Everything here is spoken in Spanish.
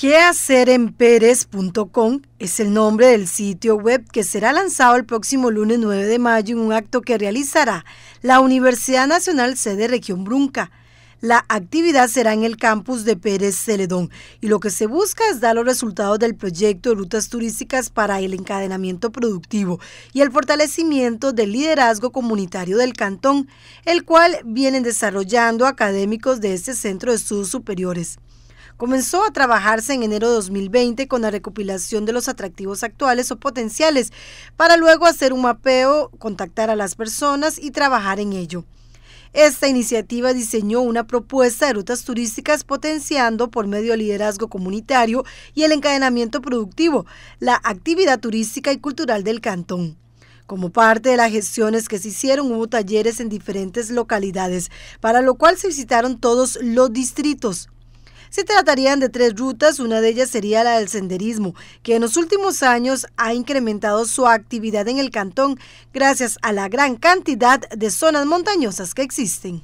¿Qué Es el nombre del sitio web que será lanzado el próximo lunes 9 de mayo en un acto que realizará la Universidad Nacional Sede Región Brunca. La actividad será en el campus de Pérez Celedón y lo que se busca es dar los resultados del proyecto de rutas turísticas para el encadenamiento productivo y el fortalecimiento del liderazgo comunitario del cantón, el cual vienen desarrollando académicos de este centro de estudios superiores comenzó a trabajarse en enero de 2020 con la recopilación de los atractivos actuales o potenciales, para luego hacer un mapeo, contactar a las personas y trabajar en ello. Esta iniciativa diseñó una propuesta de rutas turísticas potenciando por medio del liderazgo comunitario y el encadenamiento productivo la actividad turística y cultural del cantón. Como parte de las gestiones que se hicieron, hubo talleres en diferentes localidades, para lo cual se visitaron todos los distritos. Se tratarían de tres rutas, una de ellas sería la del senderismo, que en los últimos años ha incrementado su actividad en el cantón gracias a la gran cantidad de zonas montañosas que existen.